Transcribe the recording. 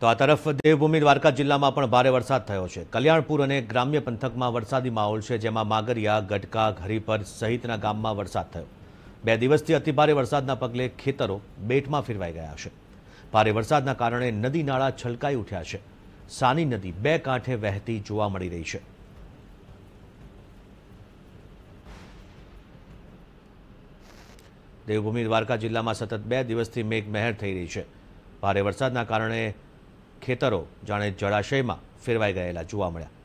તો આ તરફ દેવભૂમિ દ્વારકા જિલ્લામાં પણ ભારે વરસાદ થયો છે કલ્યાણપુર અને ગ્રામ્ય પંથકમાં વરસાદી માહોલ છે જેમાં માગરિયા ગટકા ઘરીપર સહિતના ગામમાં વરસાદ થયો બે દિવસથી અતિભારે વરસાદના પગલે ખેતરો બેટમાં ફેરવાઈ ગયા છે ભારે વરસાદના કારણે નદી નાળા છલકાઈ ઉઠ્યા છે સાની નદી બે કાંઠે વહેતી જોવા મળી રહી છે દેવભૂમિ દ્વારકા જિલ્લામાં સતત બે દિવસથી મેઘમહેર થઈ રહી છે ભારે વરસાદના કારણે ખેતરો જાણે જળાશયમાં ફેરવાઈ ગયેલા જોવા મળ્યા